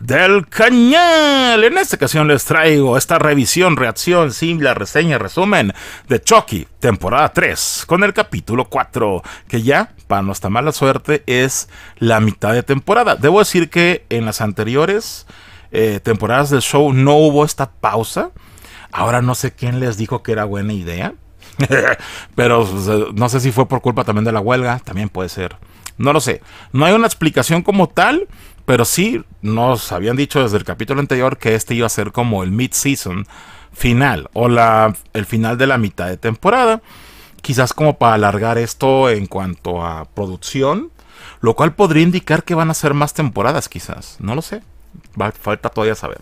del Cañal. En esta ocasión les traigo esta revisión, reacción, la reseña, resumen de Chucky, temporada 3, con el capítulo 4, que ya, para nuestra mala suerte, es la mitad de temporada. Debo decir que en las anteriores eh, temporadas del show no hubo esta pausa. Ahora no sé quién les dijo que era buena idea. Pero no sé si fue por culpa también de la huelga, también puede ser. No lo sé. No hay una explicación como tal, pero sí nos habían dicho desde el capítulo anterior que este iba a ser como el mid-season final o la, el final de la mitad de temporada. Quizás como para alargar esto en cuanto a producción, lo cual podría indicar que van a ser más temporadas quizás. No lo sé. falta todavía saber.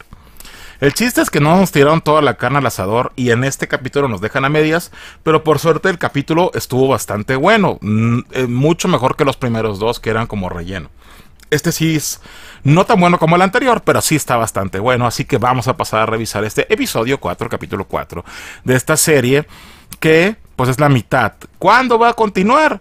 El chiste es que no nos tiraron toda la carne al asador y en este capítulo nos dejan a medias, pero por suerte el capítulo estuvo bastante bueno, mm, eh, mucho mejor que los primeros dos que eran como relleno este sí es no tan bueno como el anterior, pero sí está bastante bueno. Así que vamos a pasar a revisar este episodio 4, capítulo 4 de esta serie, que pues es la mitad. ¿Cuándo va a continuar?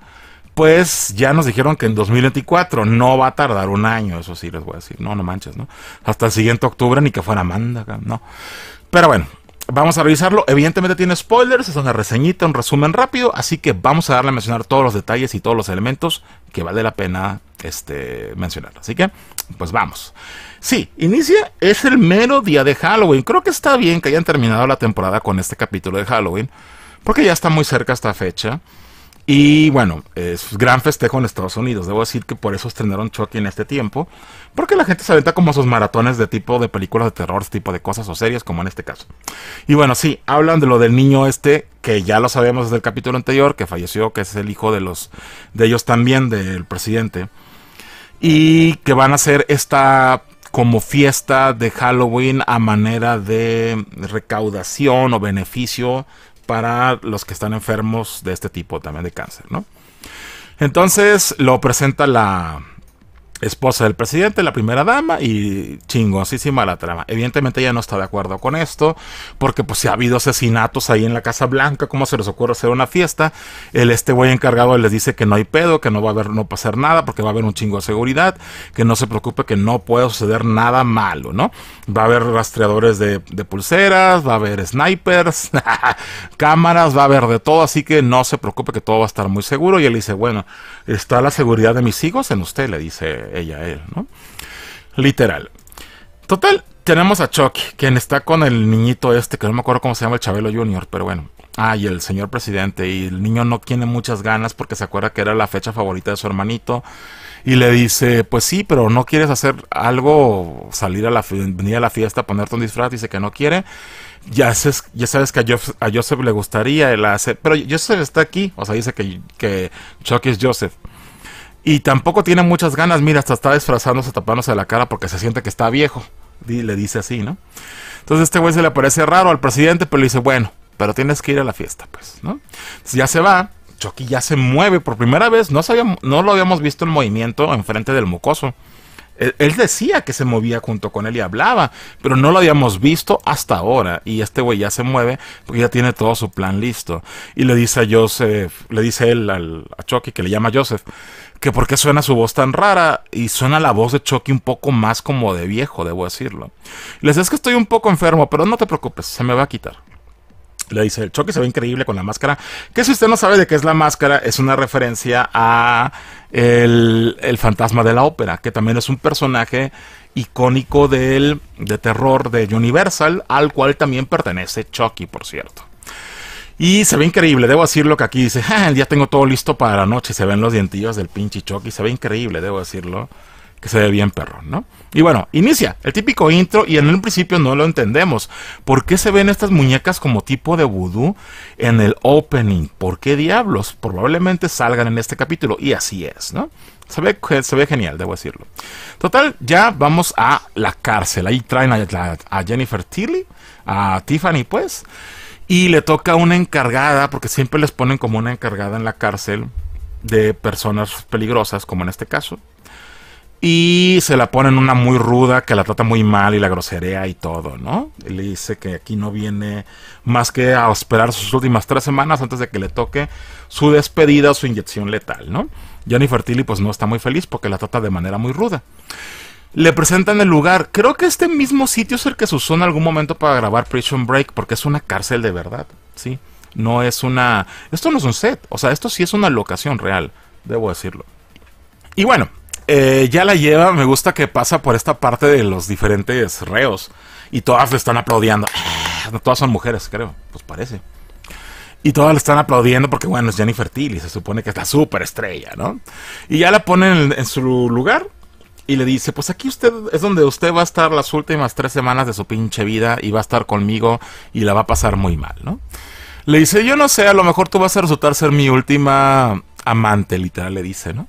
Pues ya nos dijeron que en 2024 no va a tardar un año, eso sí les voy a decir. No, no manches, ¿no? Hasta el siguiente octubre ni que fuera manda, no. Pero bueno, vamos a revisarlo. Evidentemente tiene spoilers, es una reseñita, un resumen rápido, así que vamos a darle a mencionar todos los detalles y todos los elementos que vale la pena este, mencionar. Así que, pues vamos. Sí, inicia, es el mero día de Halloween. Creo que está bien que hayan terminado la temporada con este capítulo de Halloween, porque ya está muy cerca esta fecha. Y bueno, es gran festejo en Estados Unidos. Debo decir que por eso estrenaron Chucky en este tiempo. Porque la gente se aventa como sus maratones de tipo de películas de terror, tipo de cosas o series, como en este caso. Y bueno, sí, hablan de lo del niño este, que ya lo sabíamos desde el capítulo anterior, que falleció, que es el hijo de los de ellos también, del presidente. Y que van a hacer esta como fiesta de Halloween a manera de recaudación o beneficio para los que están enfermos de este tipo también de cáncer, Entonces lo presenta la, esposa del presidente, la primera dama y chingosísima la trama. Evidentemente ella no está de acuerdo con esto, porque pues si ha habido asesinatos ahí en la Casa Blanca, ¿cómo se les ocurre hacer una fiesta? El este güey encargado les dice que no hay pedo, que no va a haber, no pasar nada, porque va a haber un chingo de seguridad, que no se preocupe, que no puede suceder nada malo, ¿no? Va a haber rastreadores de, de pulseras, va a haber snipers, cámaras, va a haber de todo, así que no se preocupe que todo va a estar muy seguro. Y él dice, bueno, está la seguridad de mis hijos en usted, le dice ella, él, ¿no? Literal. Total, tenemos a Chucky, quien está con el niñito este, que no me acuerdo cómo se llama el Chabelo Junior, pero bueno. Ah, y el señor presidente. Y el niño no tiene muchas ganas porque se acuerda que era la fecha favorita de su hermanito. Y le dice, pues sí, pero no quieres hacer algo, salir a la, venir a la fiesta, ponerte un disfraz. Dice que no quiere. Ya, ya sabes que a Joseph, le gustaría, él hace, pero Joseph está aquí. O sea, dice que, que Chucky es Joseph. Y tampoco tiene muchas ganas, mira, hasta está disfrazándose, tapándose la cara porque se siente que está viejo. le dice así, ¿no? Entonces este güey se le parece raro al presidente, pero le dice, bueno, pero tienes que ir a la fiesta, pues, ¿no? Entonces ya se va, Chucky ya se mueve por primera vez, no, no lo habíamos visto en movimiento enfrente del mucoso... Él, decía que se movía junto con él y hablaba, pero no lo habíamos visto hasta ahora. Y este güey ya se mueve porque ya tiene todo su plan listo. Y le dice a Joseph, le dice él al, a Chucky, que le llama Joseph, que por qué suena su voz tan rara y suena la voz de Chucky un poco más como de viejo, debo decirlo. Les dice, es que estoy un poco enfermo, pero no te preocupes, se me va a quitar. Le dice, el Chucky se ve increíble con la máscara, que si usted no sabe de qué es la máscara, es una referencia a el, fantasma de la ópera, que también es un personaje icónico del, de terror de Universal, al cual también pertenece Chucky, por cierto. Y se ve increíble, debo decirlo que aquí dice, ah, el ya tengo todo listo para la noche, se ven los dientillos del pinche Chucky, se ve increíble, debo decirlo, que se ve bien perro, ¿no? Y bueno, inicia el típico intro y en un principio no lo entendemos. ¿Por qué se ven estas muñecas como tipo de vudú en el opening? ¿Por qué diablos? Probablemente salgan en este capítulo y así es, ¿no? Se ve, se ve genial, debo decirlo. Total, ya vamos a la cárcel. Ahí traen a Jennifer Tilly, a Tiffany, pues. Y le toca una encargada, porque siempre les ponen como una encargada en la cárcel de personas peligrosas, como en este caso. Y se la ponen una muy ruda que la trata muy mal y la groserea y todo, ¿no? Y le dice que aquí no viene más que a esperar sus últimas tres semanas antes de que le toque su despedida o su inyección letal, ¿no? Jennifer Tilly pues no está muy feliz porque la trata de manera muy ruda le presentan el lugar. Creo que este mismo sitio es el que se usó en algún momento para grabar Prison Break, porque es una cárcel de verdad, ¿sí? No es una... Esto no es un set, o sea, esto sí es una locación real, debo decirlo. Y bueno, eh, ya la lleva, me gusta que pasa por esta parte de los diferentes reos, y todas le están aplaudiendo. Ah, todas son mujeres, creo, pues parece. Y todas le están aplaudiendo porque, bueno, es Jennifer Tilly, se supone que es la superestrella, ¿no? Y ya la ponen en su lugar y le dice, pues aquí usted es donde usted va a estar las últimas tres semanas de su pinche vida y va a estar conmigo y la va a pasar muy mal, ¿no? Le dice, yo no sé, a lo mejor tú vas a resultar ser mi última amante, literal, le dice, ¿no?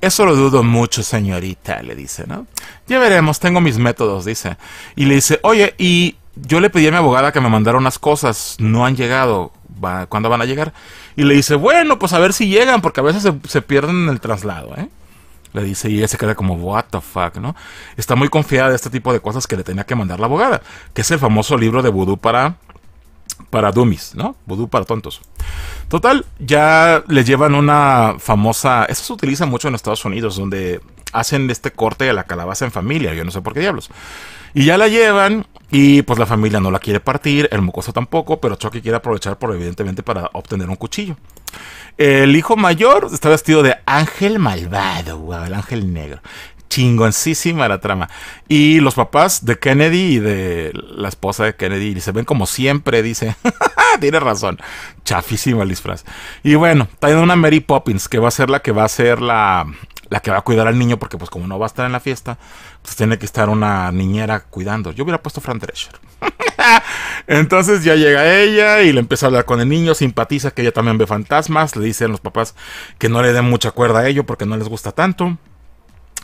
Eso lo dudo mucho, señorita, le dice, ¿no? Ya veremos, tengo mis métodos, dice. Y le dice, oye, y yo le pedí a mi abogada que me mandara unas cosas, no han llegado, ¿cuándo van a llegar? Y le dice, bueno, pues a ver si llegan, porque a veces se, se pierden en el traslado, ¿eh? le dice y ella se queda como, what the fuck, ¿no? Está muy confiada de este tipo de cosas que le tenía que mandar la abogada, que es el famoso libro de vudú para, para dummies, ¿no? Vudú para tontos. Total, ya le llevan una famosa, eso se utiliza mucho en Estados Unidos, donde hacen este corte a la calabaza en familia, yo no sé por qué diablos. Y ya la llevan y pues la familia no la quiere partir, el mucoso tampoco, pero Chucky quiere aprovechar por evidentemente para obtener un cuchillo. El hijo mayor está vestido de ángel malvado, el ángel negro. Chingoncísima la trama. Y los papás de Kennedy y de la esposa de Kennedy se ven como siempre, dice. Tiene razón. Chafísima el disfraz. Y bueno, yendo una Mary Poppins que va a ser la que va a ser la, la que va a cuidar al niño, porque pues como no va a estar en la fiesta, pues tiene que estar una niñera cuidando. Yo hubiera puesto Fran Drescher. Entonces ya llega ella y le empieza a hablar con el niño, simpatiza que ella también ve fantasmas, le dicen los papás que no le den mucha cuerda a ello porque no les gusta tanto.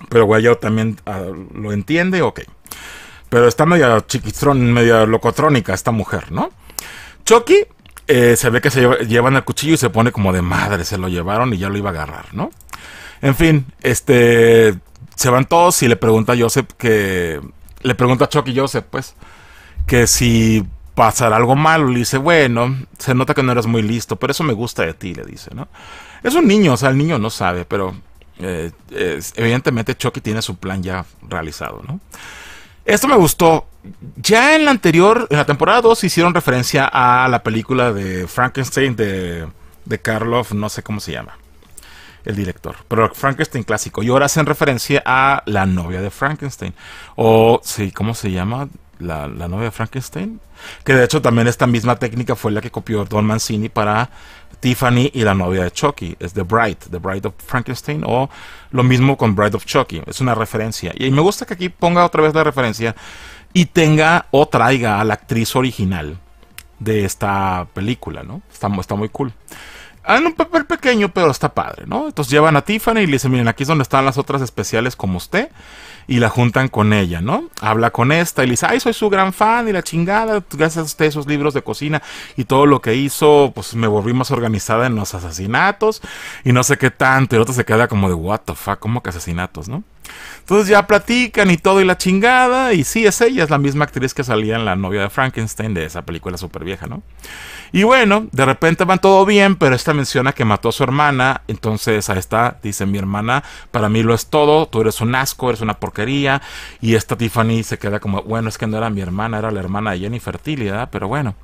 Pero yo también ah, lo entiende, ok. Pero está media chiquitrón, media locotrónica esta mujer, ¿no? Chucky eh, se ve que se llevan el cuchillo y se pone como de madre, se lo llevaron y ya lo iba a agarrar, ¿no? En fin, este. Se van todos y le pregunta a Joseph que. Le pregunta a Chucky Joseph, pues. Que si pasar algo malo. Le dice, bueno, se nota que no eres muy listo, pero eso me gusta de ti, le dice, ¿no? Es un niño, o sea, el niño no sabe, pero eh, evidentemente Chucky tiene su plan ya realizado, ¿no? Esto me gustó. Ya en la anterior, en la temporada 2, hicieron referencia a la película de Frankenstein de, de Karloff, no sé cómo se llama el director. Pero Frankenstein clásico. Y ahora hacen referencia a la novia de Frankenstein. O, sí, ¿cómo se llama? La, novia de Frankenstein. Que de hecho también esta misma técnica fue la que copió Don Mancini para Tiffany y la novia de Chucky. Es The Bride, The Bride of Frankenstein. O lo mismo con Bride of Chucky. Es una referencia. Y me gusta que aquí ponga otra vez la referencia y tenga o traiga a la actriz original de esta película, ¿no? está muy cool. Ah, en un papel pequeño, pero está padre, ¿no? Entonces llevan a Tiffany y le dicen, miren, aquí es donde están las otras especiales como usted. Y la juntan con ella, ¿no? Habla con esta y le dice, ay, soy su gran fan y la chingada, gracias a usted esos libros de cocina y todo lo que hizo, pues me volví más organizada en los asesinatos y no sé qué tanto. Y el otro se queda como de, what the fuck, ¿cómo que asesinatos, no? Entonces ya platican y todo y la chingada. Y sí, es ella, es la misma actriz que salía en La novia de Frankenstein de esa película súper vieja, ¿no? Y bueno, de repente van todo bien, pero esta menciona que mató a su hermana. Entonces a esta dice mi hermana, para mí lo es todo, tú eres un asco, eres una porquería. Y esta Tiffany se queda como, bueno, es que no era mi hermana, era la hermana de Jennifer Tilly, Pero bueno.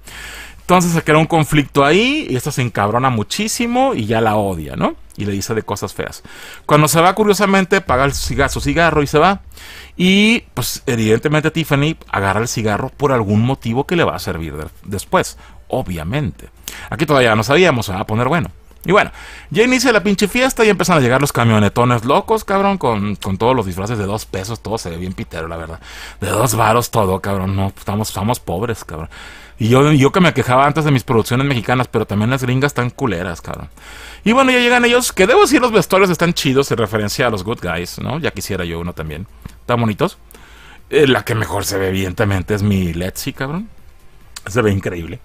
Entonces se crea un conflicto ahí y esta se encabrona muchísimo y ya la odia, ¿no? Y le dice de cosas feas. Cuando se va, curiosamente, paga el su cigarro y se va. Y pues evidentemente Tiffany agarra el cigarro por algún motivo que le va a servir después obviamente. Aquí todavía no sabíamos, a poner bueno. Y bueno, ya inicia la pinche fiesta y empiezan a llegar los camionetones locos, cabrón, con, con, todos los disfraces de dos pesos, todo se ve bien pitero, la verdad. De dos varos todo, cabrón, no, estamos, pobres, cabrón. Y yo, yo que me quejaba antes de mis producciones mexicanas, pero también las gringas están culeras, cabrón. Y bueno, ya llegan ellos, que debo decir, los vestuarios están chidos en referencia a los good guys, ¿no? Ya quisiera yo uno también. ¿Están bonitos? Eh, la que mejor se ve, evidentemente, es mi see, cabrón. Se ve increíble.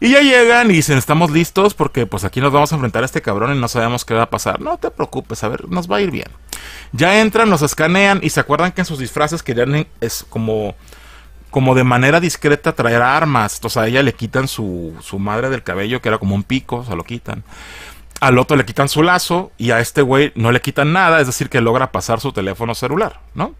Y ya llegan y dicen, estamos listos porque pues aquí nos vamos a enfrentar a este cabrón y no sabemos qué va a pasar. No te preocupes, a ver, nos va a ir bien. Ya entran, nos escanean y se acuerdan que en sus disfraces querían eh, es como, como de manera discreta traer armas. Entonces a ella le quitan su, su madre del cabello, que era como un pico, o se lo quitan al otro le quitan su lazo y a este güey no le quitan nada, es decir, que logra pasar su teléfono celular, ¿no?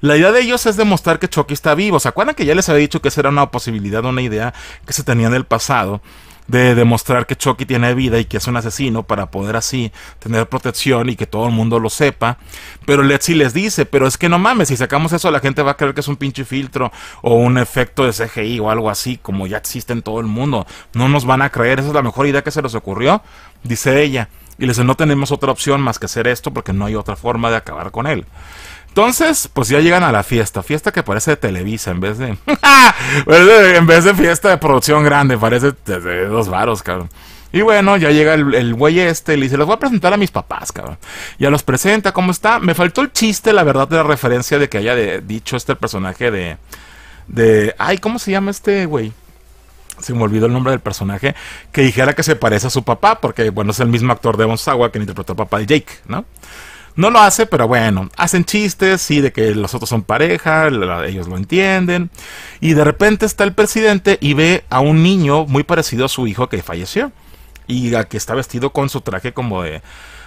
La idea de ellos es demostrar que Chucky está vivo. ¿Se acuerdan que ya les había dicho que esa era una posibilidad, una idea que se tenía en el pasado? de demostrar que Chucky tiene vida y que es un asesino para poder así tener protección y que todo el mundo lo sepa. Pero Letzi les dice, pero es que no mames, si sacamos eso la gente va a creer que es un pinche filtro o un efecto de CGI o algo así, como ya existe en todo el mundo. No nos van a creer, esa es la mejor idea que se les ocurrió, dice ella. Y les dice, no tenemos otra opción más que hacer esto porque no hay otra forma de acabar con él. Entonces, pues ya llegan a la fiesta, fiesta que parece de Televisa en vez de. en vez de fiesta de producción grande, parece de dos varos, cabrón. Y bueno, ya llega el, güey este, le dice, los voy a presentar a mis papás, cabrón. Ya los presenta, ¿cómo está? Me faltó el chiste, la verdad, de la referencia de que haya dicho este personaje de. de. Ay, ¿cómo se llama este güey? se me olvidó el nombre del personaje, que dijera que se parece a su papá, porque bueno, es el mismo actor de Sawa que interpretó al papá de Jake, ¿no? No lo hace, pero bueno, hacen chistes, sí, de que los otros son pareja, ellos lo entienden. Y de repente está el presidente y ve a un niño muy parecido a su hijo que falleció. Y a que está vestido con su traje como de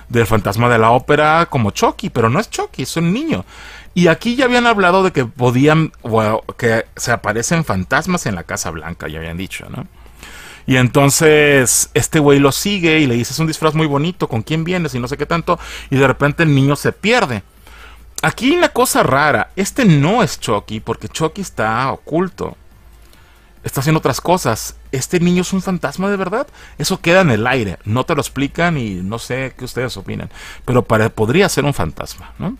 del fantasma de la ópera como Chucky, pero no es Chucky, es un niño. Y aquí ya habían hablado de que podían, que se aparecen fantasmas en la Casa Blanca, ya habían dicho, ¿no? Y entonces este güey lo sigue y le dices un disfraz muy bonito, ¿con quién vienes? Y no sé qué tanto. Y de repente el niño se pierde. Aquí una cosa rara, este no es Chucky porque Chucky está oculto. Está haciendo otras cosas. Este niño es un fantasma de verdad. Eso queda en el aire. No te lo explican y no sé qué ustedes opinan. Pero podría ser un fantasma, ¿no?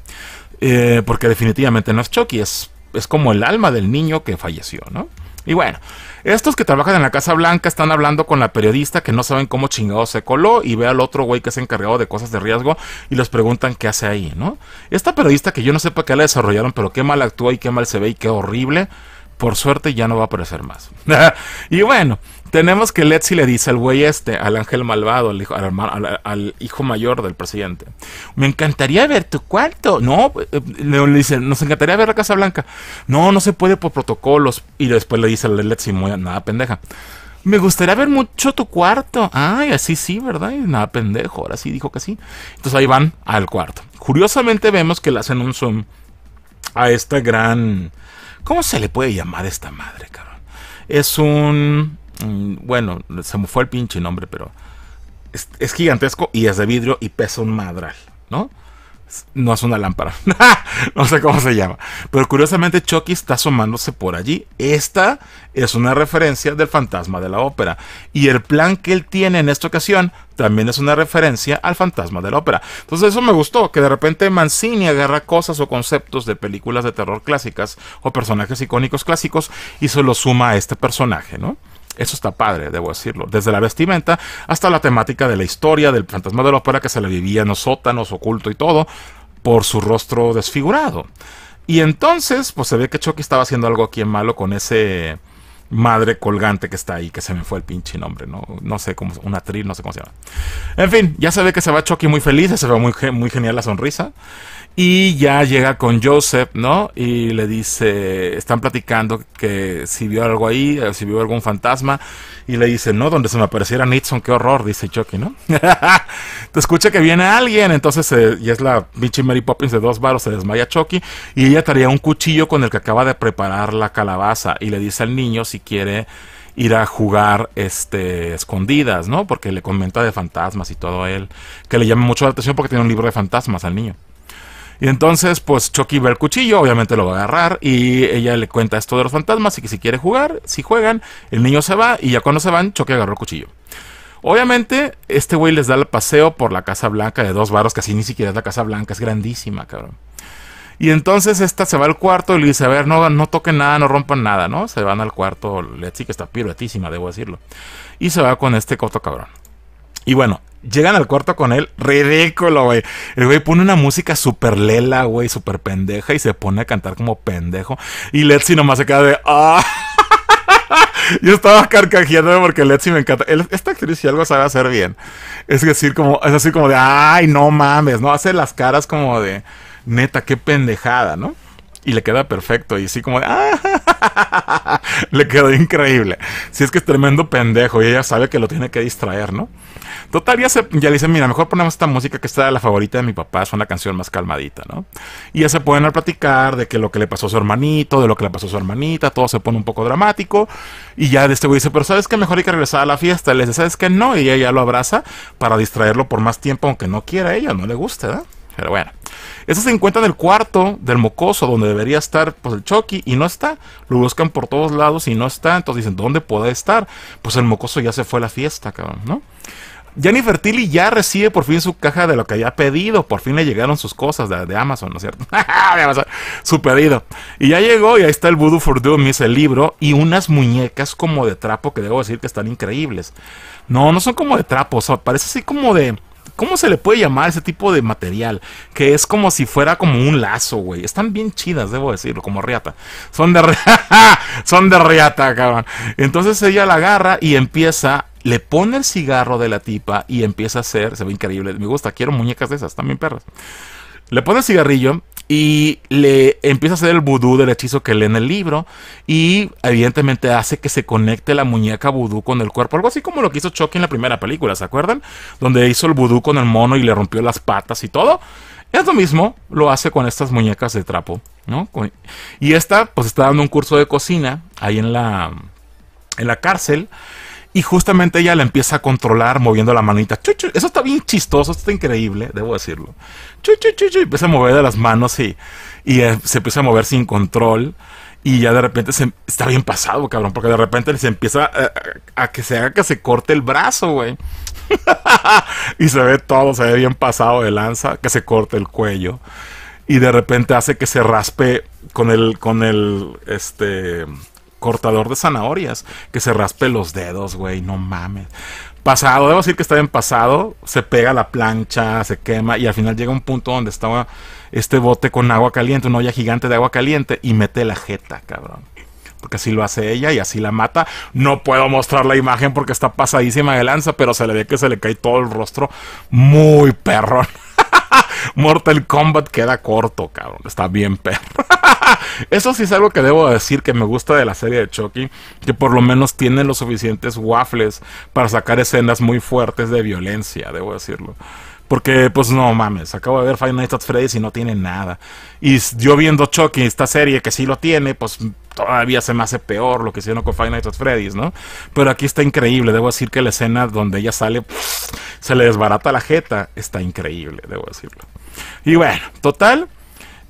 Eh, porque definitivamente no es Chucky. Es, es como el alma del niño que falleció, ¿no? Y bueno, estos que trabajan en la Casa Blanca están hablando con la periodista que no saben cómo chingado se coló y ve al otro güey que es encargado de cosas de riesgo y les preguntan qué hace ahí, ¿no? Esta periodista que yo no sé para qué la desarrollaron, pero qué mal actúa y qué mal se ve y qué horrible, por suerte ya no va a aparecer más. y bueno. Tenemos que Letzi le dice al güey este, al ángel malvado, al hijo, al, hijo mayor del presidente. Me encantaría ver tu cuarto. No, eh, le, dice, nos encantaría ver la Casa Blanca. No, no se puede por protocolos. Y después le dice a Letzi, nada, pendeja. Me gustaría ver mucho tu cuarto. Ay, así sí, ¿verdad? Y nada, pendejo. Ahora sí dijo que sí. Entonces ahí van al cuarto. Curiosamente vemos que le hacen un zoom a esta gran... ¿Cómo se le puede llamar a esta madre, cabrón? Es un Mm, bueno, se me fue el pinche nombre, pero es, gigantesco y es de vidrio y pesa un madral, ¿no? No es una lámpara, no sé cómo se llama. Pero curiosamente Chucky está asomándose por allí. Esta es una referencia del fantasma de la ópera. Y el plan que él tiene en esta ocasión también es una referencia al fantasma de la ópera. Entonces eso me gustó, que de repente Mancini agarra cosas o conceptos de películas de terror clásicas o personajes icónicos clásicos y se los suma a este personaje, ¿no? Eso está padre, debo decirlo. Desde la vestimenta hasta la temática de la historia del fantasma de la ópera que se le vivía en los sótanos, oculto y todo, por su rostro desfigurado. Y entonces, pues se ve que Chucky estaba haciendo algo aquí en malo con ese madre colgante que está ahí, que se me fue el pinche nombre, ¿no? No sé cómo, una tril no sé cómo se llama. En fin, ya se ve que se va Chucky muy feliz, se ve muy, muy genial la sonrisa. Y ya llega con Joseph, ¿no? Y le dice, están platicando que si vio algo ahí, eh, si vio algún fantasma. Y le dice, no, donde se me apareciera Nixon, qué horror, dice Chucky, ¿no? Te escucha que viene alguien, entonces, eh, y es la pinche Mary Poppins de dos varos, se desmaya Chucky. Y ella traía un cuchillo con el que acaba de preparar la calabaza. Y le dice al niño si quiere ir a jugar este, escondidas, ¿no? Porque le comenta de fantasmas y todo él. Que le llama mucho la atención porque tiene un libro de fantasmas al niño. Y entonces, pues Chucky ve el cuchillo, obviamente lo va a agarrar y ella le cuenta esto de los fantasmas y que si quiere jugar, si juegan, el niño se va y ya cuando se van, Chucky agarró el cuchillo. Obviamente, este güey les da el paseo por la Casa Blanca de dos varos, que así ni siquiera es la Casa Blanca, es grandísima, cabrón. Y entonces esta se va al cuarto y le dice, a ver, no, toquen nada, no rompan nada, ¿no? Se van al cuarto, Letzi, que está piruetísima, debo decirlo. Y se va con este coto cabrón. Y bueno, llegan al cuarto con él, ridículo, güey. El güey pone una música súper lela, güey, súper pendeja y se pone a cantar como pendejo. Y Letzi nomás se queda de, ah. Yo estaba carcajeando porque Letzi me encanta. esta actriz, si algo sabe hacer bien, es decir, como, es así como de, ay, no mames, ¿no? Hace las caras como de, neta, qué pendejada, ¿no? y le queda perfecto. Y así como, de, ah, le quedó increíble. Si es que es tremendo pendejo y ella sabe que lo tiene que distraer, ¿no? Total, ya, se, ya le dicen, mira, mejor ponemos esta música que está la favorita de mi papá, es una canción más calmadita, ¿no? Y ya se pueden a platicar de que lo que le pasó a su hermanito, de lo que le pasó a su hermanita, todo se pone un poco dramático. Y ya de este güey dice, pero ¿sabes qué? Mejor hay que regresar a la fiesta. Le dice, ¿sabes qué? No, y ella ya lo abraza para distraerlo por más tiempo, aunque no quiera ella, no le guste, ¿verdad? Pero bueno. Eso se encuentra en el cuarto del mocoso, donde debería estar pues, el Chucky, y no está. Lo buscan por todos lados y no está. Entonces dicen, ¿dónde puede estar? Pues el mocoso ya se fue a la fiesta, cabrón, ¿no? Jennifer Tilly ya recibe por fin su caja de lo que había pedido. Por fin le llegaron sus cosas de, Amazon, ¿no es cierto? su pedido. Y ya llegó y ahí está el Voodoo for dice el libro, y unas muñecas como de trapo que debo decir que están increíbles. No, no son como de trapo, o sea, parece así como de ¿Cómo se le puede llamar ese tipo de material? Que es como si fuera como un lazo, güey. Están bien chidas, debo decirlo, como riata. Son de riata, son de riata, cabrón. Entonces ella la agarra y empieza le pone el cigarro de la tipa y empieza a hacer, se ve increíble, me gusta, quiero muñecas de esas, también perras. Le pone el cigarrillo y le empieza a hacer el vudú del hechizo que lee en el libro y evidentemente hace que se conecte la muñeca vudú con el cuerpo, algo así como lo que hizo Chucky en la primera película, ¿se acuerdan? Donde hizo el vudú con el mono y le rompió las patas y todo. Es lo mismo, lo hace con estas muñecas de trapo, ¿no? Y esta pues está dando un curso de cocina ahí en la en la cárcel y justamente ella la empieza a controlar moviendo la manita. Eso está bien chistoso, está increíble, debo decirlo. empieza a mover de las manos y, y eh, se empieza a mover sin control. Y ya de repente se, está bien pasado, cabrón, porque de repente se empieza eh, a, a que se haga que se corte el brazo, güey. y se ve todo, se ve bien pasado de lanza, que se corte el cuello. Y de repente hace que se raspe con el, con el, este, cortador de zanahorias que se raspe los dedos, güey, no mames. Pasado, debo decir que está bien pasado, se pega la plancha, se quema y al final llega un punto donde estaba este bote con agua caliente, una olla gigante de agua caliente y mete la jeta, cabrón. Porque así lo hace ella y así la mata. No puedo mostrar la imagen porque está pasadísima de lanza, pero se le ve que se le cae todo el rostro muy perro. Mortal Kombat queda corto, cabrón. Está bien perro. Eso sí es algo que debo decir que me gusta de la serie de Chucky, que por lo menos tiene los suficientes waffles para sacar escenas muy fuertes de violencia, debo decirlo. Porque, pues no mames, acabo de ver Five Nights at Freddy's y no tiene nada. Y yo viendo Chucky, esta serie que sí lo tiene, pues todavía se me hace peor lo que hicieron con Final Nights at Freddy's, ¿no? Pero aquí está increíble, debo decir que la escena donde ella sale, se le desbarata la jeta, está increíble, debo decirlo. Y bueno, total,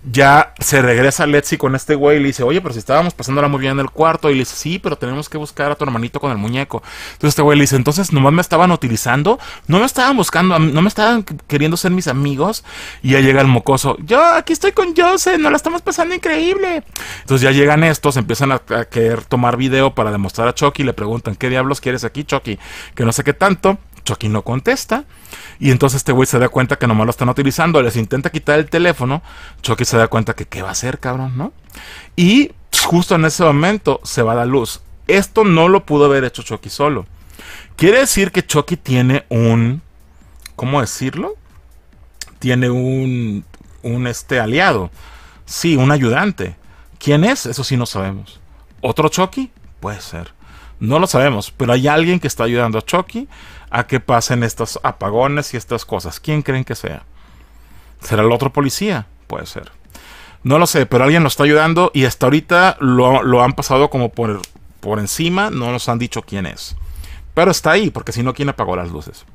ya se regresa Letzi con este güey y le dice, oye, pero si estábamos pasándola muy bien en el cuarto. Y le dice, sí, pero tenemos que buscar a tu hermanito con el muñeco. Entonces este güey le dice, entonces nomás me estaban utilizando, no me estaban buscando, no me estaban queriendo ser mis amigos. Y ya llega el mocoso, yo aquí estoy con Jose, nos la estamos pasando increíble. Entonces ya llegan estos, empiezan a, a querer tomar video para demostrar a Chucky, le preguntan, ¿qué diablos quieres aquí, Chucky? Que no sé qué tanto. Chucky no contesta. Y entonces este güey se da cuenta que nomás lo están utilizando. Les intenta quitar el teléfono. Chucky se da cuenta que qué va a hacer, cabrón, ¿no? Y justo en ese momento se va la luz. Esto no lo pudo haber hecho Chucky solo. Quiere decir que Chucky tiene un. ¿Cómo decirlo? Tiene un. un este aliado. Sí, un ayudante. ¿Quién es? Eso sí no sabemos. ¿Otro Chucky? Puede ser. No lo sabemos, pero hay alguien que está ayudando a Chucky a que pasen estos apagones y estas cosas. ¿Quién creen que sea? ¿Será el otro policía? Puede ser. No lo sé, pero alguien lo está ayudando y hasta ahorita lo, han pasado como por, por encima, no nos han dicho quién es. Pero está ahí, porque si no, ¿quién apagó las luces?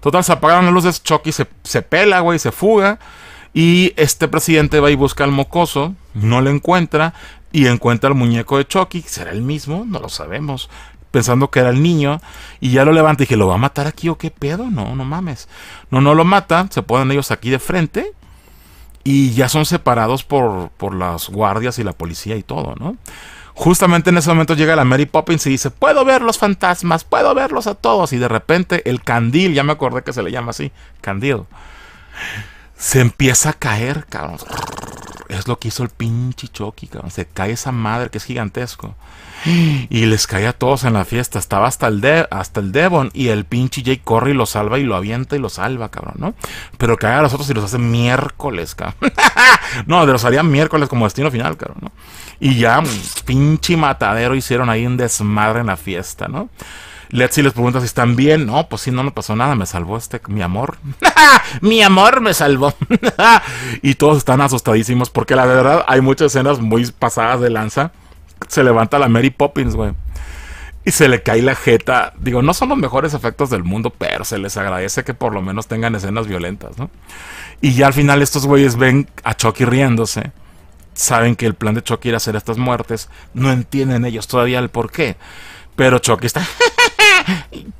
Total, se apagaron las luces, Chucky se, se pela, güey, se fuga. Y este presidente va y busca al mocoso, no lo encuentra, y encuentra al muñeco de Chucky. ¿Será el mismo? No lo sabemos pensando que era el niño, y ya lo levanta y dije, ¿lo va a matar aquí o qué pedo? No, no mames. No, no lo mata, se ponen ellos aquí de frente y ya son separados por, por las guardias y la policía y todo, ¿no? Justamente en ese momento llega la Mary Poppins y dice, puedo ver los fantasmas, puedo verlos a todos. Y de repente el candil, ya me acordé que se le llama así, candil, se empieza a caer, cabrón. Es lo que hizo el pinche Chucky, cabrón. Se cae esa madre que es gigantesco. Y les caía a todos en la fiesta. Estaba hasta el, hasta el Devon. Y el pinche Jake corre y lo salva y lo avienta y lo salva, cabrón, ¿no? Pero cae a los otros y los hacen miércoles, cabrón. no, de los harían miércoles como destino final, cabrón, ¿no? Y ya, mm, pinche matadero, hicieron ahí un desmadre en la fiesta, ¿no? Let's les pregunta si están bien. No, pues sí, no me pasó nada. Me salvó este, mi amor. mi amor me salvó. y todos están asustadísimos porque la verdad hay muchas escenas muy pasadas de lanza se levanta la Mary Poppins, güey. Y se le cae la jeta. Digo, no son los mejores efectos del mundo, pero se les agradece que por lo menos tengan escenas violentas, ¿no? Y ya al final estos güeyes ven a Chucky riéndose. Saben que el plan de Chucky era hacer estas muertes. No entienden ellos todavía el por qué. Pero Chucky está...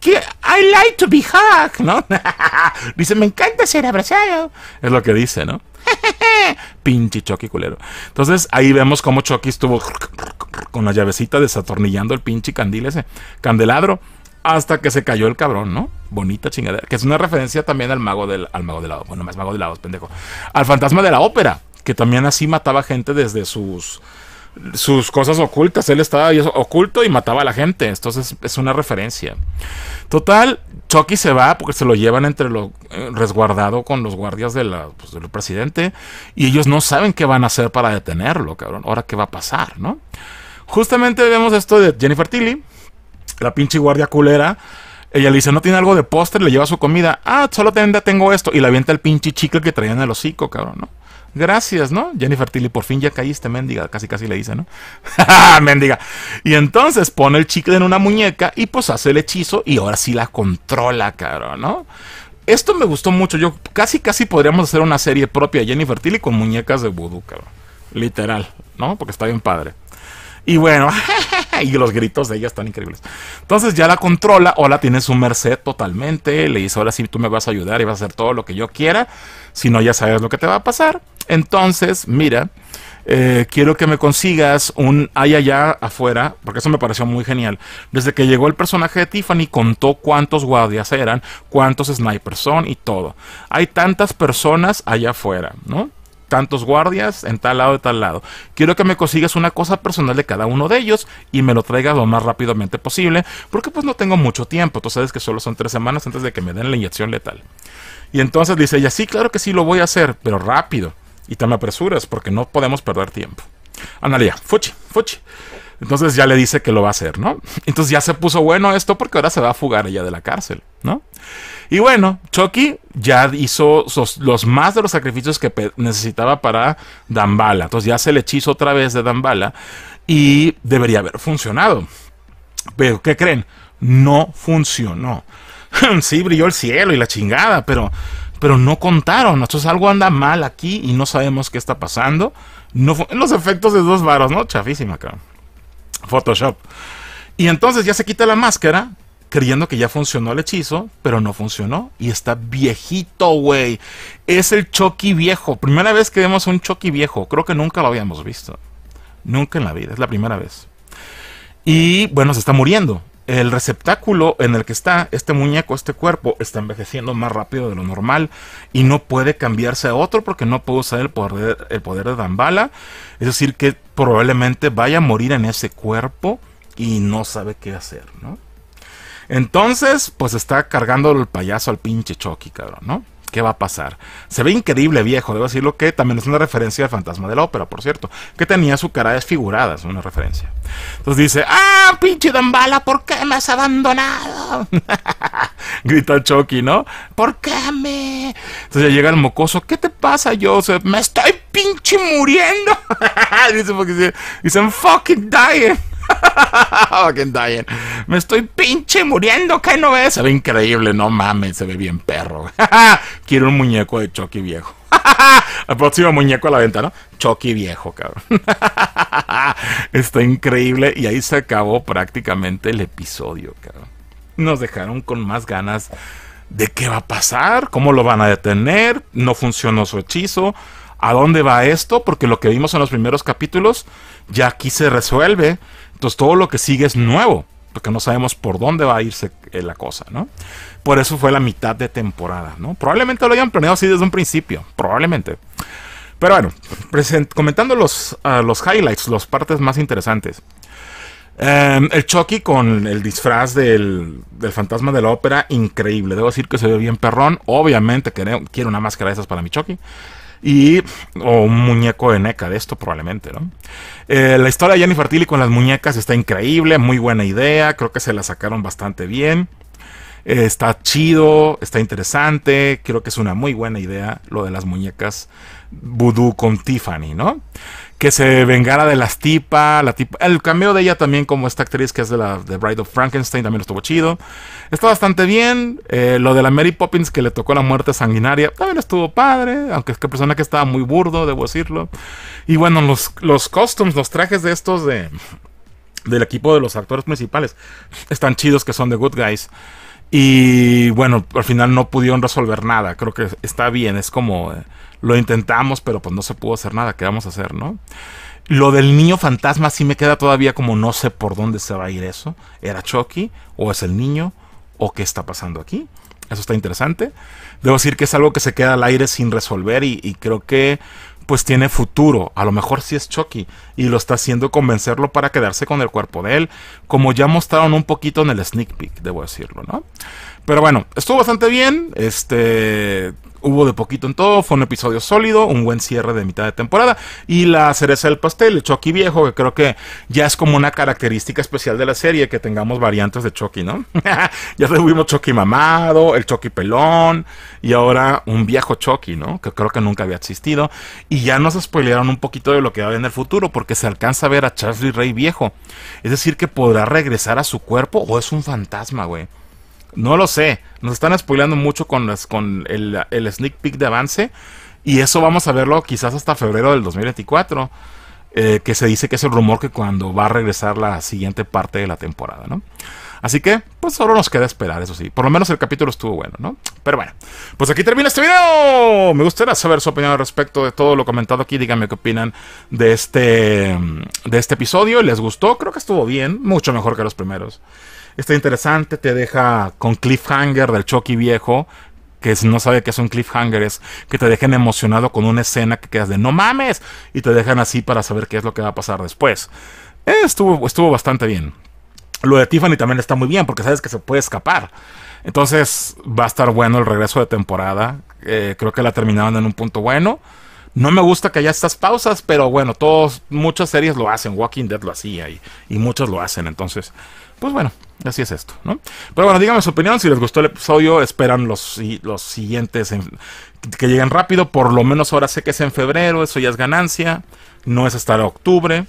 I like to be hugged, ¿no? dice, me encanta ser abrazado. Es lo que dice, ¿no? Pinche Chucky culero. Entonces ahí vemos cómo Chucky estuvo con la llavecita desatornillando el pinche candil ese, candelabro, hasta que se cayó el cabrón, ¿no? Bonita chingadera, que es una referencia también al mago del, al mago de lado, bueno, más mago de lado, pendejo, al fantasma de la ópera, que también así mataba gente desde sus sus cosas ocultas. Él estaba oculto y mataba a la gente. Entonces es una referencia. Total, Chucky se va porque se lo llevan entre lo eh, resguardado con los guardias pues, del presidente. Y ellos no saben qué van a hacer para detenerlo, cabrón. Ahora qué va a pasar, ¿no? Justamente vemos esto de Jennifer Tilly, la pinche guardia culera. Ella le dice, ¿no tiene algo de póster Le lleva su comida. Ah, solo tengo esto. Y le avienta el pinche chicle que traía en el hocico, cabrón, ¿no? Gracias, ¿no? Jennifer Tilly, por fin ya caíste, mendiga. Casi, casi le dice, ¿no? mendiga. Y entonces pone el chicle en una muñeca y pues hace el hechizo y ahora sí la controla, cabrón, ¿no? Esto me gustó mucho. Yo casi, casi podríamos hacer una serie propia de Jennifer Tilly con muñecas de vudú, cabrón. Literal, ¿no? Porque está bien padre. Y bueno, y los gritos de ella están increíbles. Entonces ya la controla, o la tiene su merced totalmente. Le dice, ahora sí tú me vas a ayudar y vas a hacer todo lo que yo quiera. Si no, ya sabes lo que te va a pasar. Entonces, mira, eh, quiero que me consigas un hay allá afuera, porque eso me pareció muy genial. Desde que llegó el personaje de Tiffany, contó cuántos guardias eran, cuántos snipers son y todo. Hay tantas personas allá afuera, ¿no? tantos guardias en tal lado de tal lado. Quiero que me consigas una cosa personal de cada uno de ellos y me lo traigas lo más rápidamente posible, porque pues no tengo mucho tiempo. Tú sabes que solo son tres semanas antes de que me den la inyección letal. Y entonces dice ella, sí, claro que sí lo voy a hacer, pero rápido. Y te me apresuras, porque no podemos perder tiempo. Analia, fuchi, fuchi. Entonces ya le dice que lo va a hacer, ¿no? Entonces ya se puso bueno esto porque ahora se va a fugar ella de la cárcel, ¿no? Y bueno, Chucky ya hizo los, más de los sacrificios que necesitaba para Dambala. Entonces ya se le hechizo otra vez de Dambala y debería haber funcionado. Pero, ¿qué creen? No funcionó. sí, brilló el cielo y la chingada, pero, pero no contaron. Entonces algo anda mal aquí y no sabemos qué está pasando. No, los efectos de dos varos, ¿no? Chafísima, cabrón. Photoshop. Y entonces ya se quita la máscara creyendo que ya funcionó el hechizo, pero no funcionó y está viejito, güey. Es el Chucky viejo. Primera vez que vemos un Chucky viejo. Creo que nunca lo habíamos visto. Nunca en la vida, es la primera vez. Y bueno, se está muriendo. El receptáculo en el que está este muñeco, este cuerpo, está envejeciendo más rápido de lo normal y no puede cambiarse a otro porque no puede usar poder, el poder de Dambala. Es decir, que probablemente vaya a morir en ese cuerpo y no sabe qué hacer, ¿no? Entonces, pues está cargando el payaso al pinche Chucky, cabrón, ¿no? ¿Qué va a pasar? Se ve increíble, viejo, debo decirlo que también es una referencia al fantasma de la ópera, por cierto, que tenía su cara desfigurada, es una referencia. Entonces dice, ¡Ah, pinche Dambala, ¿por qué me has abandonado? Grita Chucky, ¿no? ¿Por qué me...? Entonces ya llega el mocoso, ¿qué te pasa, Joseph? Me estoy pinche muriendo. Dice, porque dicen, fucking dying. Me estoy pinche muriendo, ¿qué no ve, Se ve increíble, no mames, se ve bien perro. Quiero un muñeco de Chucky viejo. El próximo muñeco a la ventana ¿no? Chucky viejo, cabrón. Está increíble y ahí se acabó prácticamente el episodio, cabrón. Nos dejaron con más ganas de qué va a pasar, cómo lo van a detener, no funcionó su hechizo, a dónde va esto, porque lo que vimos en los primeros capítulos ya aquí se resuelve entonces todo lo que sigue es nuevo, porque no sabemos por dónde va a irse eh, la cosa, ¿no? Por eso fue la mitad de temporada, ¿no? Probablemente lo hayan planeado así desde un principio, probablemente. Pero bueno, comentando los, ah, los highlights, las partes más interesantes. Em, el Chucky con el disfraz del, del, fantasma de la ópera, increíble. Debo decir que se ve bien perrón. Obviamente quiero una máscara de esas para mi Chucky y o un muñeco de NECA de esto probablemente, ¿no? Eh, la historia de Jennifer Tilly con las muñecas está increíble, muy buena idea, creo que se la sacaron bastante bien. Eh, está chido, está interesante, creo que es una muy buena idea lo de las muñecas voodoo con Tiffany, ¿no? que se vengara de las tipa, la tipa. El cameo de ella también como esta actriz que es de la de Bride of Frankenstein también estuvo chido. Está bastante bien. Eh, lo de la Mary Poppins que le tocó la muerte sanguinaria también estuvo padre, aunque es que persona que estaba muy burdo, debo decirlo. Y bueno, los, los costumes, los trajes de estos de del equipo de los actores principales están chidos que son de Good Guys. Y bueno, al final no pudieron resolver nada. Creo que está bien. Es como. Eh, lo intentamos, pero pues no se pudo hacer nada, ¿qué vamos a hacer, no? Lo del niño fantasma sí me queda todavía como no sé por dónde se va a ir eso. ¿Era Chucky? ¿O es el niño? ¿O qué está pasando aquí? Eso está interesante. Debo decir que es algo que se queda al aire sin resolver y, creo que pues tiene futuro. A lo mejor Si es Chucky y lo está haciendo convencerlo para quedarse con el cuerpo de él, como ya mostraron un poquito en el sneak peek, debo decirlo, ¿no? Pero bueno, estuvo bastante bien. Este hubo de poquito en todo, fue un episodio sólido, un buen cierre de mitad de temporada y la cereza del pastel, el Chucky viejo, que creo que ya es como una característica especial de la serie que tengamos variantes de Chucky, ¿no? ya tuvimos Chucky mamado, el Chucky pelón y ahora un viejo Chucky, ¿no? Que creo que nunca había existido y ya nos spoilearon un poquito de lo que va a haber en el futuro porque se alcanza a ver a Charlie Rey viejo. Es decir, que podrá regresar a su cuerpo o es un fantasma, güey. No lo sé. Nos están spoilando mucho con, con el, sneak peek de avance. Y eso vamos a verlo quizás hasta febrero del 2024. Eh, que se dice que es el rumor que cuando va a regresar la siguiente parte de la temporada, ¿no? Así que, pues solo nos queda esperar, eso sí. Por lo menos el capítulo estuvo bueno, ¿no? Pero bueno, pues aquí termina este video. Me gustaría saber su opinión al respecto de todo lo comentado aquí. Díganme qué opinan de este, de este episodio. ¿Les gustó? Creo que estuvo bien, mucho mejor que los primeros está interesante, te deja con cliffhanger del Chucky viejo, que si no sabe qué es un cliffhanger, que te dejen emocionado con una escena que quedas de no mames y te dejan así para saber qué es lo que va a pasar después. estuvo, estuvo bastante bien. Lo de Tiffany también está muy bien porque sabes que se puede escapar. Entonces va a estar bueno el regreso de temporada. Eh, creo que la terminaron en un punto bueno. No me gusta que haya estas pausas, pero bueno, todos, muchas series lo hacen. Walking Dead lo hacía y, y muchas lo hacen. Entonces, pues bueno, Así es esto, ¿no? Pero bueno, díganme su opinión. Si les gustó el episodio, esperan los, los siguientes que lleguen rápido. Por lo menos ahora sé que es en febrero, eso ya es ganancia. No es hasta octubre.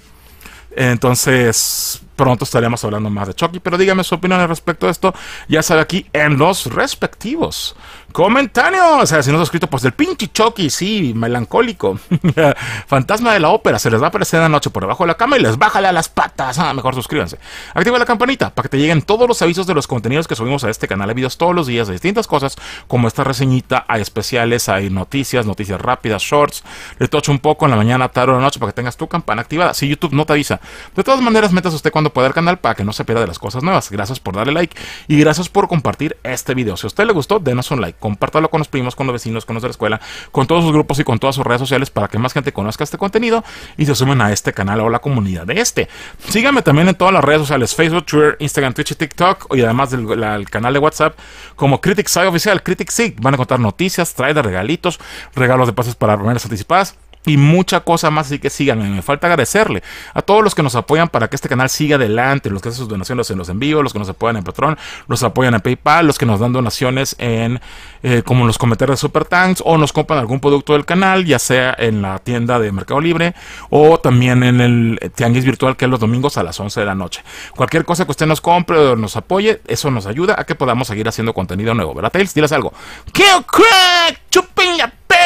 Entonces, pronto estaremos hablando más de Chucky. Pero dígame su opinión al respecto de esto. Ya sabe aquí en los respectivos comentarios. O eh, sea, si no ha escrito, pues del pinche Chucky, sí, melancólico. Fantasma de la ópera. Se les va a aparecer en la noche por debajo de la cama y les bájale a las patas. Ah, mejor suscríbanse. Activa la campanita para que te lleguen todos los avisos de los contenidos que subimos a este canal. Hay videos todos los días de distintas cosas, como esta reseñita. Hay especiales, hay noticias, noticias rápidas, shorts. Le tocho un poco en la mañana, tarde o la noche para que tengas tu campana activada. Si YouTube no te avisa. De todas maneras, metas usted cuando poder canal para que no se pierda de las cosas nuevas. Gracias por darle like y gracias por compartir este video. Si a usted le gustó, denos un like, compártalo con los primos, con los vecinos, con los de la escuela, con todos sus grupos y con todas sus redes sociales para que más gente conozca este contenido y se sumen a este canal o la comunidad de este. Síganme también en todas las redes sociales, Facebook, Twitter, Instagram, Twitch y TikTok y además del el canal de WhatsApp como Critic Side Oficial, Critic Sig. Van a contar noticias, de regalitos, regalos de pases para primeras anticipadas y mucha cosa más. Así que sigan. Me falta agradecerle a todos los que nos apoyan para que este canal siga adelante, los que hacen sus donaciones en los envíos, los que nos apoyan en Patreon, los apoyan en PayPal, los que nos dan donaciones en eh, como los comentarios de Super Tanks o nos compran algún producto del canal, ya sea en la tienda de Mercado Libre o también en el tianguis virtual que es los domingos a las 11 de la noche. Cualquier cosa que usted nos compre o nos apoye, eso nos ayuda a que podamos seguir haciendo contenido nuevo. ¿Verdad, Tails? Diles algo. ¡Kill Crack!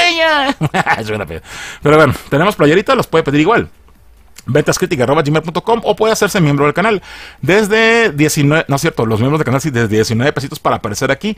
Pero bueno, tenemos playerita, los puede pedir igual gmail.com o puede hacerse miembro del canal. Desde 19, no es cierto, los miembros del canal sí, desde 19 pesitos para aparecer aquí.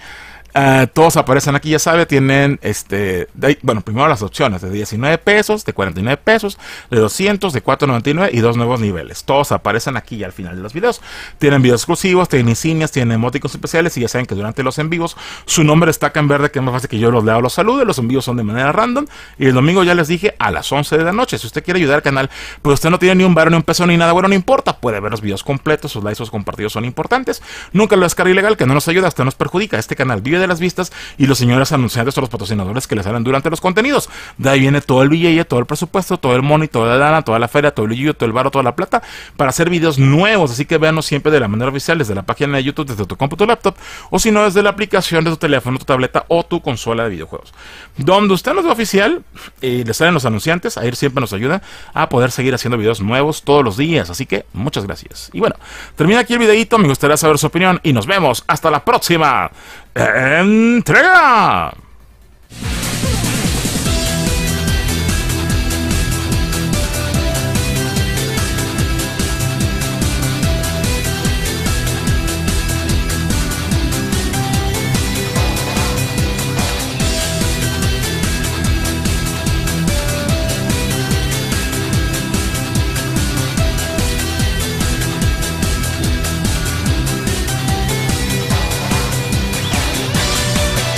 Ah, todos aparecen aquí, ya sabe, tienen este, bueno, primero las opciones de 19 pesos, de 49 pesos, de 200, de 4.99 y dos nuevos niveles. Todos aparecen aquí al final de los videos. Tienen videos exclusivos, tienen insignias, tienen emoticos especiales y ya saben que durante los en vivos su nombre destaca en verde, que es más fácil que yo los lea o los salude. Los envíos son de manera random y el domingo ya les dije a las 11 de la noche. Si usted quiere ayudar al canal, pues usted no tiene ni un barón, ni un peso, ni nada, bueno, no importa, puede ver los videos completos, sus likes, sus compartidos son importantes. Nunca lo descarga ilegal, que no nos ayuda, hasta nos perjudica. Este canal vive de las vistas y los señores anunciantes o los patrocinadores que les salen durante los contenidos. De ahí viene todo el billete, todo el presupuesto, todo el money, toda la lana, toda la feria, todo el yuyo, todo el barro, toda la plata para hacer videos nuevos. Así que véanos siempre de la manera oficial desde la página de YouTube, desde tu cómputo laptop o si no desde la aplicación de tu teléfono, tu tableta o tu consola de videojuegos. Donde usted nos ve oficial y le salen los anunciantes, ahí siempre nos ayuda a poder seguir haciendo videos nuevos todos los días. Así que muchas gracias. Y bueno, termina aquí el videito, me gustaría saber su opinión y nos vemos hasta la próxima. 엠 드래곤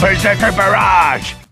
This is barrage!